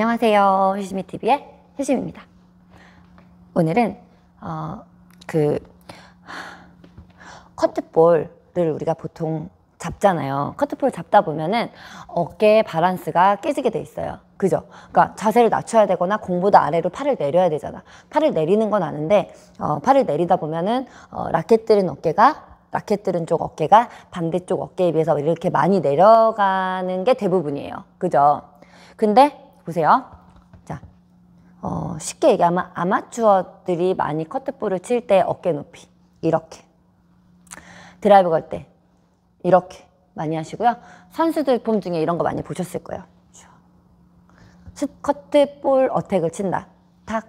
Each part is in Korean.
안녕하세요. 휴시미 TV의 휴심입니다. 오늘은 어, 그 커트볼을 우리가 보통 잡잖아요. 커트볼 잡다 보면은 어깨 의 바란스가 깨지게 돼 있어요. 그죠? 그러니까 자세를 낮춰야 되거나 공보다 아래로 팔을 내려야 되잖아. 팔을 내리는 건 아는데 어, 팔을 내리다 보면은 어, 라켓들은 어깨가 라켓들은 쪽 어깨가 반대쪽 어깨에 비해서 이렇게 많이 내려가는 게 대부분이에요. 그죠? 근데 보세요. 자, 어, 쉽게 얘기하면 아마추어들이 많이 커트볼을 칠 때 어깨 높이 이렇게 드라이브 걸 때 이렇게 많이 하시고요. 선수들 폼 중에 이런 거 많이 보셨을 거예요. 스트볼 어택을 친다. 탁.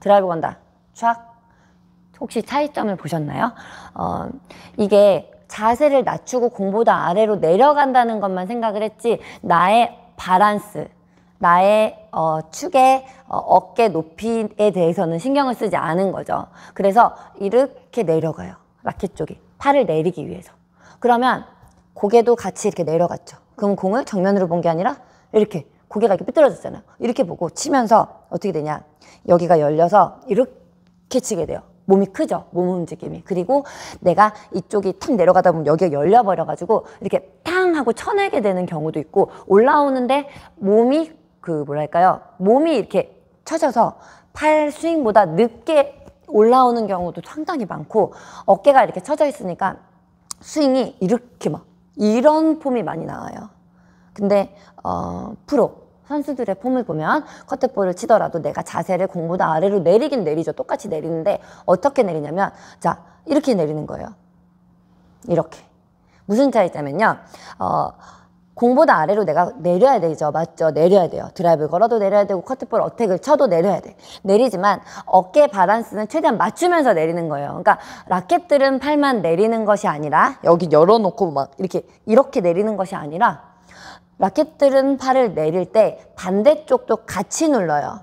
드라이브 건다. 촥. 혹시 차이점을 보셨나요? 어, 이게 자세를 낮추고 공보다 아래로 내려간다는 것만 생각을 했지 나의 바란스, 나의 어, 축의 어, 어깨 높이에 대해서는 신경을 쓰지 않은 거죠. 그래서 이렇게 내려가요. 라켓 쪽이. 팔을 내리기 위해서. 그러면 고개도 같이 이렇게 내려갔죠. 그럼 공을 정면으로 본 게 아니라 이렇게 고개가 이렇게 삐뚤어졌잖아요. 이렇게 보고 치면서 어떻게 되냐. 여기가 열려서 이렇게 치게 돼요. 몸이 크죠. 몸 움직임이. 그리고 내가 이쪽이 탁 내려가다 보면 여기가 열려버려가지고 이렇게 탕 하고 쳐내게 되는 경우도 있고 올라오는데 몸이 그 뭐랄까요 몸이 이렇게 처져서 팔 스윙보다 늦게 올라오는 경우도 상당히 많고 어깨가 이렇게 처져 있으니까 스윙이 이렇게 막 이런 폼이 많이 나와요. 근데 어 프로 선수들의 폼을 보면 커트볼을 치더라도 내가 자세를 공보다 아래로 내리긴 내리죠. 똑같이 내리는데 어떻게 내리냐면 자 이렇게 내리는 거예요. 이렇게 무슨 차이냐면요. 어 공보다 아래로 내가 내려야 되죠. 맞죠? 내려야 돼요. 드라이브 걸어도 내려야 되고 커트볼 어택을 쳐도 내려야 돼. 내리지만 어깨 바란스는 최대한 맞추면서 내리는 거예요. 그러니까 라켓들은 팔만 내리는 것이 아니라 여기 열어놓고 막 이렇게 이렇게 내리는 것이 아니라 라켓들은 팔을 내릴 때 반대쪽도 같이 눌러요.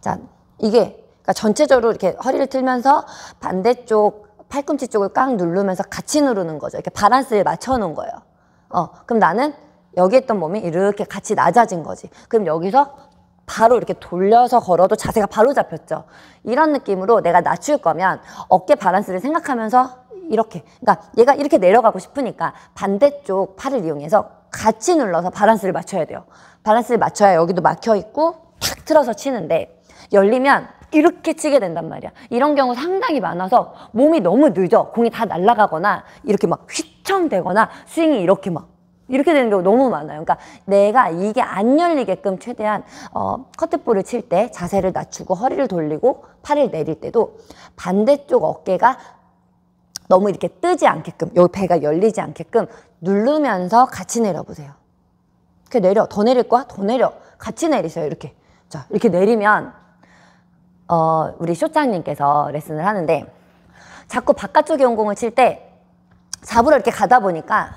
자, 이게 그러니까 전체적으로 이렇게 허리를 틀면서 반대쪽 팔꿈치 쪽을 꽉 누르면서 같이 누르는 거죠. 이렇게 바란스를 맞춰 놓은 거예요. 어, 그럼 나는 여기 있던 몸이 이렇게 같이 낮아진 거지. 그럼 여기서 바로 이렇게 돌려서 걸어도 자세가 바로 잡혔죠. 이런 느낌으로 내가 낮출 거면 어깨 바란스를 생각하면서 이렇게 그러니까 얘가 이렇게 내려가고 싶으니까 반대쪽 팔을 이용해서 같이 눌러서 바란스를 맞춰야 돼요. 바란스를 맞춰야 여기도 막혀 있고 탁 틀어서 치는데 열리면 이렇게 치게 된단 말이야. 이런 경우 상당히 많아서 몸이 너무 늦어. 공이 다 날아가거나 이렇게 막휙 시청되거나 스윙이 이렇게 막 이렇게 되는 경우 너무 많아요. 그러니까 내가 이게 안 열리게끔 최대한 어, 커트볼을 칠 때 자세를 낮추고 허리를 돌리고 팔을 내릴 때도 반대쪽 어깨가 너무 이렇게 뜨지 않게끔 여기 배가 열리지 않게끔 누르면서 같이 내려보세요. 이렇게 내려 더 내릴 거야 더 내려 같이 내리세요 이렇게 자 이렇게 내리면 어, 우리 쇼장님께서 레슨을 하는데 자꾸 바깥쪽에 연공을 칠때 잡으러 이렇게 가다 보니까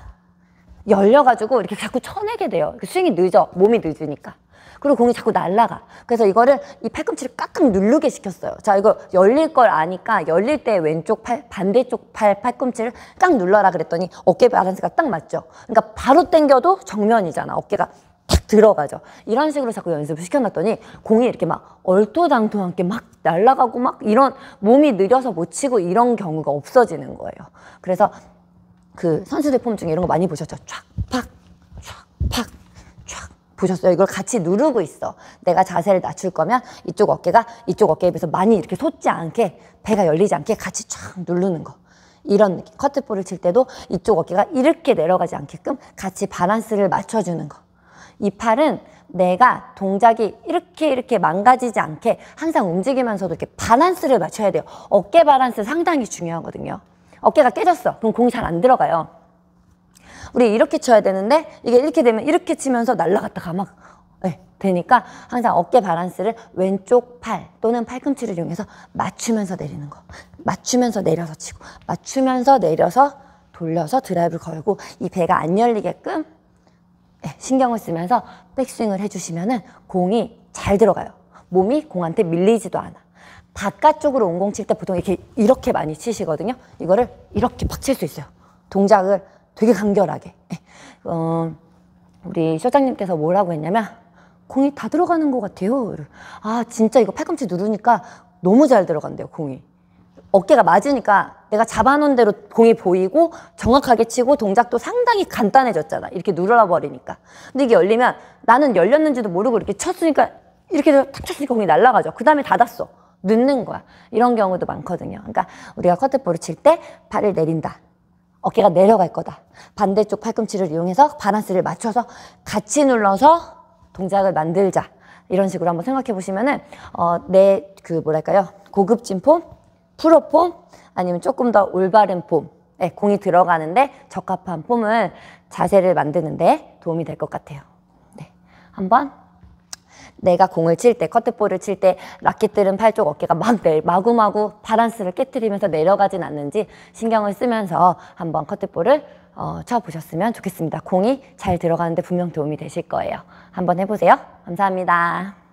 열려가지고 이렇게 자꾸 쳐내게 돼요. 스윙이 늦어. 몸이 늦으니까. 그리고 공이 자꾸 날라가. 그래서 이거를 이 팔꿈치를 깍끔 누르게 시켰어요. 자, 이거 열릴 걸 아니까 열릴 때 왼쪽 팔, 반대쪽 팔 팔꿈치를 깍 눌러라 그랬더니 어깨 바란스가 딱 맞죠. 그러니까 바로 당겨도 정면이잖아. 어깨가 탁 들어가죠. 이런 식으로 자꾸 연습을 시켜놨더니 공이 이렇게 막 얼토당토하게 막 날아가고 막 이런 몸이 느려서 못 치고 이런 경우가 없어지는 거예요. 그래서 그 선수들 폼 중에 이런 거 많이 보셨죠? 촥, 팍, 촥, 팍, 촥. 보셨어요? 이걸 같이 누르고 있어. 내가 자세를 낮출 거면 이쪽 어깨가 이쪽 어깨에 비해서 많이 이렇게 솟지 않게 배가 열리지 않게 같이 촥 누르는 거. 이런 느낌. 커트볼을 칠 때도 이쪽 어깨가 이렇게 내려가지 않게끔 같이 바란스를 맞춰주는 거. 이 팔은 내가 동작이 이렇게 이렇게 망가지지 않게 항상 움직이면서도 이렇게 바란스를 맞춰야 돼요. 어깨 바란스 상당히 중요하거든요. 어깨가 깨졌어. 그럼 공이 잘 안 들어가요. 우리 이렇게 쳐야 되는데 이게 이렇게 되면 이렇게 치면서 날아갔다가막 네, 예, 되니까 항상 어깨 바란스를 왼쪽 팔 또는 팔꿈치를 이용해서 맞추면서 내리는 거. 맞추면서 내려서 치고 맞추면서 내려서 돌려서 드라이브 걸고 이 배가 안 열리게끔 네, 신경을 쓰면서 백스윙을 해주시면은 공이 잘 들어가요. 몸이 공한테 밀리지도 않아. 바깥쪽으로 온공칠 때 보통 이렇게 이렇게 많이 치시거든요. 이거를 이렇게 팍칠수 있어요. 동작을 되게 간결하게. 어, 우리 쇼장님께서 뭐라고 했냐면 공이 다 들어가는 것 같아요. 아 진짜 이거 팔꿈치 누르니까 너무 잘 들어간대요 공이. 어깨가 맞으니까 내가 잡아놓은 대로 공이 보이고 정확하게 치고 동작도 상당히 간단해졌잖아. 이렇게 눌러버리니까. 근데 이게 열리면 나는 열렸는지도 모르고 이렇게 쳤으니까 이렇게 탁 쳤으니까 공이 날아가죠. 그 다음에 닫았어. 늦는 거야. 이런 경우도 많거든요. 그러니까 우리가 커트볼을 칠때 발을 내린다. 어깨가 내려갈 거다. 반대쪽 팔꿈치를 이용해서 바란스를 맞춰서 같이 눌러서 동작을 만들자. 이런 식으로 한번 생각해 보시면은 어, 내 그 뭐랄까요? 고급진 폼, 프로 폼, 아니면 조금 더 올바른 폼, 네, 공이 들어가는데 적합한 폼을 자세를 만드는데 도움이 될 것 같아요. 네, 한번 내가 공을 칠 때, 커트볼을 칠 때 라켓들은 팔쪽 어깨가 막 내, 마구마구 바란스를 깨뜨리면서 내려가진 않는지 신경을 쓰면서 한번 커트볼을 어, 쳐보셨으면 좋겠습니다. 공이 잘 들어가는데 분명 도움이 되실 거예요. 한번 해보세요. 감사합니다.